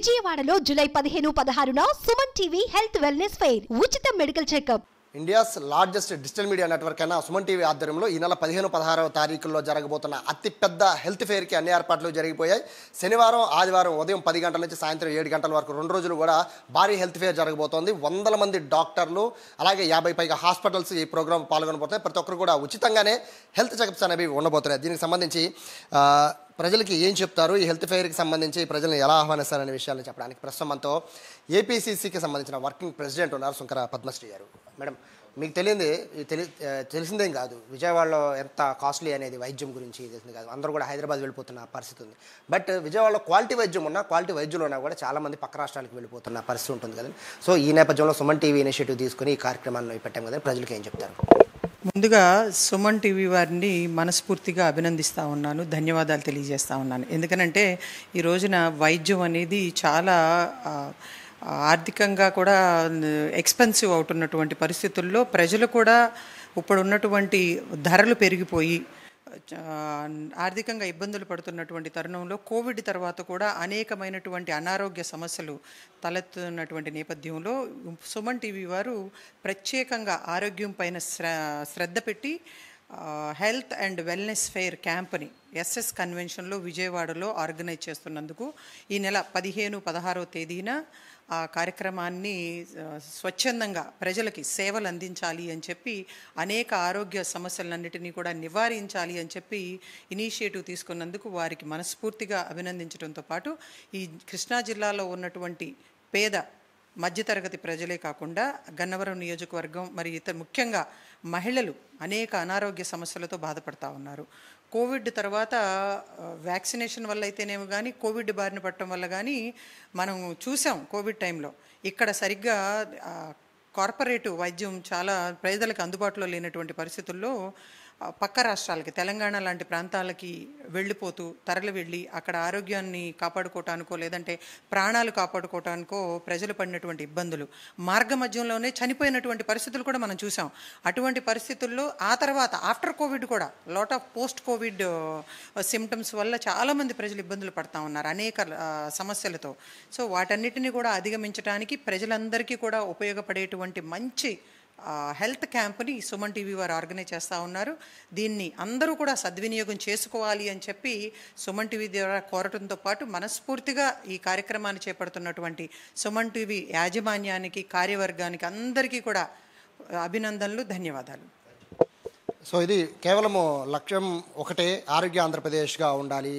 విజయవాడలో జులై పదిహేను పదహారున Suman TV health wellness fair ఉచిత medical checkup India's largest digital media network అయిన సుమన్ టీవీ ఆధ్వర్యంలో ఈ నెల పదిహేను పదహారవ తారీఖుల్లో జరగబోతున్న అతిపెద్ద హెల్త్ ఫేర్కి అన్ని ఏర్పాట్లు జరిగిపోయాయి శనివారం ఆదివారం ఉదయం పది గంటల నుంచి సాయంత్రం ఏడు గంటల వరకు రెండు రోజులు కూడా భారీ హెల్త్ ఫేర్ జరగబోతోంది వందల మంది డాక్టర్లు అలాగే యాభై పైగా హాస్పిటల్స్ ఈ ప్రోగ్రాం పాల్గొనబోతున్నాయి ప్రతి ఒక్కరు కూడా ఉచితంగానే హెల్త్ చెకప్స్ అనేవి ఉండబోతున్నాయి దీనికి సంబంధించి ప్రజలకి ఏం చెప్తారు ఈ హెల్త్ ఫేర్కి సంబంధించి ప్రజలను ఎలా ఆహ్వానిస్తారనే విషయాలను చెప్పడానికి ప్రస్తుతం మనతో ఏపీసీసీకి సంబంధించిన వర్కింగ్ ప్రెసిడెంట్ ఉన్నారు శంకర పద్మశ్రీ గారు మేడం మీకు తెలియదు తెలి తెలిసిందేం కాదు విజయవాడలో ఎంత కాస్ట్లీ అనేది వైద్యం గురించి తెలిసింది కాదు అందరూ కూడా హైదరాబాద్ వెళ్ళిపోతున్న పరిస్థితి ఉంది బట్ విజయవాడలో క్వాలిటీ వైద్యం ఉన్నా క్వాలిటీ వైద్యులు ఉన్నా కూడా చాలామంది పక్క రాష్ట్రాలకు వెళ్ళిపోతున్న పరిస్థితి ఉంటుంది కదండి సో ఈ నేపథ్యంలో సుమన్ టీవీ ఇనిషియేటివ్ తీసుకుని ఈ కార్యక్రమాన్ని పెట్టాం కదా ప్రజలకు ఏం చెప్తారు ముందుగా సుమన్ టీవీ వారిని మనస్ఫూర్తిగా అభినందిస్తూ ఉన్నాను ధన్యవాదాలు తెలియజేస్తూ ఉన్నాను ఎందుకనంటే ఈ రోజున వైద్యం అనేది చాలా ఆర్థికంగా కూడా ఎక్స్పెన్సివ్ అవుతున్నటువంటి పరిస్థితుల్లో ప్రజలు కూడా ఇప్పుడు ఉన్నటువంటి ధరలు పెరిగిపోయి ఆర్థికంగా ఇబ్బందులు పడుతున్నటువంటి తరుణంలో కోవిడ్ తర్వాత కూడా అనేకమైనటువంటి అనారోగ్య సమస్యలు తలెత్తున్నటువంటి నేపథ్యంలో సుమన్ టీవీ వారు ప్రత్యేకంగా ఆరోగ్యం పైన శ్రద్ధ పెట్టి హెల్త్ అండ్ వెల్నెస్ ఫెయిర్ క్యాంప్ని ఎస్ఎస్ కన్వెన్షన్లో విజయవాడలో ఆర్గనైజ్ చేస్తున్నందుకు ఈ నెల పదిహేను పదహారో తేదీన ఆ కార్యక్రమాన్ని స్వచ్ఛందంగా ప్రజలకి సేవలు అందించాలి అని చెప్పి అనేక ఆరోగ్య సమస్యలన్నిటినీ కూడా నివారించాలి అని చెప్పి ఇనీషియేటివ్ తీసుకున్నందుకు వారికి మనస్ఫూర్తిగా అభినందించడంతో పాటు ఈ కృష్ణా జిల్లాలో ఉన్నటువంటి పేద మధ్యతరగతి ప్రజలే కాకుండా గన్నవరం నియోజకవర్గం మరి ఇతర ముఖ్యంగా మహిళలు అనేక అనారోగ్య సమస్యలతో బాధపడతా ఉన్నారు కోవిడ్ తర్వాత వ్యాక్సినేషన్ వల్ల అయితేనేమో కానీ కోవిడ్ బారిన పడటం వల్ల కానీ మనం చూసాం కోవిడ్ టైంలో ఇక్కడ సరిగ్గా కార్పొరేటివ్ వైద్యం చాలా ప్రజలకు అందుబాటులో లేనటువంటి పరిస్థితుల్లో పక్క రాష్ట్రాలకి తెలంగాణ లాంటి ప్రాంతాలకి వెళ్ళిపోతూ తరలి వెళ్ళి అక్కడ ఆరోగ్యాన్ని కాపాడుకోవటానికో లేదంటే ప్రాణాలు కాపాడుకోవటానికో ప్రజలు పడినటువంటి ఇబ్బందులు మార్గ మధ్యంలోనే చనిపోయినటువంటి పరిస్థితులు కూడా మనం చూసాం అటువంటి పరిస్థితుల్లో ఆ తర్వాత ఆఫ్టర్ కోవిడ్ కూడా lot of post covid symptoms వల్ల చాలామంది ప్రజలు ఇబ్బందులు పడతా ఉన్నారు అనేక సమస్యలతో సో వాటన్నిటిని కూడా అధిగమించడానికి ప్రజలందరికీ కూడా ఉపయోగపడేటువంటి మంచి హెల్త్ క్యాంప్ని సుమన్ టీవీ వారు ఆర్గనైజ్ చేస్తూ ఉన్నారు దీన్ని అందరూ కూడా సద్వినియోగం చేసుకోవాలి అని చెప్పి సుమన్ టీవీ ద్వారా కోరటంతో పాటు మనస్ఫూర్తిగా ఈ కార్యక్రమాన్ని చేపడుతున్నటువంటి సుమన్ టీవీ యాజమాన్యానికి కార్యవర్గానికి అందరికీ కూడా అభినందనలు ధన్యవాదాలు సో ఇది కేవలము లక్ష్యం ఒకటే ఆరోగ్య ఆంధ్రప్రదేశ్గా ఉండాలి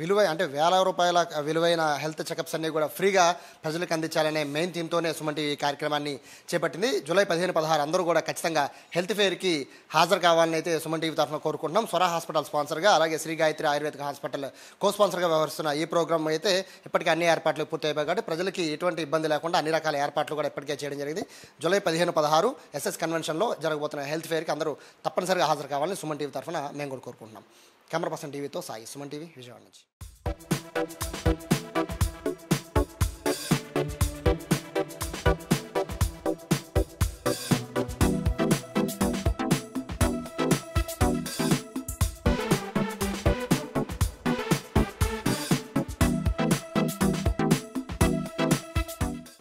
విలువ అంటే వేల రూపాయల విలువైన హెల్త్ చెకప్స్ అన్నీ కూడా ఫ్రీగా ప్రజలకు అందించాలనే మెయిన్ థీమ్తోనే సుమంటి ఈ కార్యక్రమాన్ని చేపట్టింది జూలై పదిహేను పదహారు అందరూ కూడా ఖచ్చితంగా హెల్త్ ఫేర్కి హాజరు కావాలని అయితే సుమంటి తరఫున కోరుకుంటున్నాం స్వరా హాస్పిటల్ స్పాన్సర్గా అలాగే శ్రీ గాయత్రి ఆయుర్వేదిక హాస్పిటల్ కో స్పాన్సర్గా వ్యవహరిస్తున్న ఈ ప్రోగ్రామ్ అయితే ఇప్పటికే అన్ని ఏర్పాట్లు పూర్తయిపోయాయి కాబట్టి ప్రజలకి ఎటువంటి ఇబ్బంది లేకుండా అన్ని రకాల ఏర్పాట్లు కూడా ఇప్పటికే చేయడం జరిగింది జూలై పదిహేను పదహారు ఎస్ఎస్ కన్వెన్షన్లో జరగబోతున్న హెల్త్ ఫేర్కి అందరూ తప్పనిసరిగా హాజరు కావాలని సుమంటి తరఫున మేము కూడా కోరుకుంటున్నాం కెమెరా పర్సన్ టీవీతో సాయి సుమన్ టీవీ విజయవాడ నుంచి